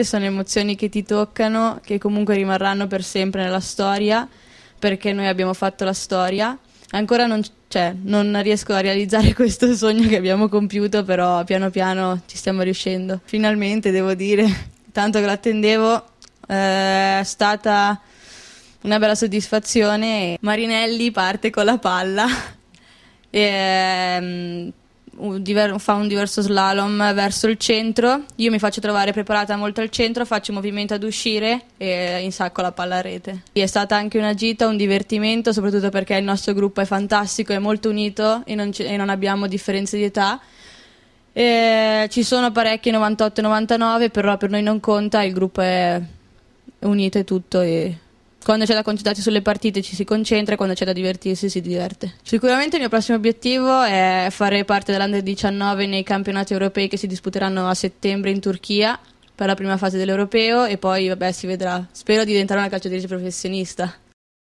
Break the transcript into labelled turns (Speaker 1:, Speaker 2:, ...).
Speaker 1: e sono emozioni che ti toccano, che comunque rimarranno per sempre nella storia, perché noi abbiamo fatto la storia. Ancora non, cioè, non riesco a realizzare questo sogno che abbiamo compiuto, però piano piano ci stiamo riuscendo. Finalmente, devo dire, tanto che l'attendevo, eh, è stata una bella soddisfazione. Marinelli parte con la palla. E, mm, un diver- fa un diverso slalom verso il centro, io mi faccio trovare preparata molto al centro, faccio un movimento ad uscire e insacco la palla a rete. È stata anche una gita, un divertimento, soprattutto perché il nostro gruppo è fantastico, è molto unito e non, c- e non abbiamo differenze di età. E ci sono parecchi 98 99, però per noi non conta, il gruppo è unito e tutto. E quando c'è da concentrarsi sulle partite ci si concentra e quando c'è da divertirsi si diverte. Sicuramente il mio prossimo obiettivo è fare parte dell'Under 19 nei campionati europei che si disputeranno a settembre in Turchia per la prima fase dell'Europeo e poi vabbè si vedrà. Spero di diventare una calciatrice professionista.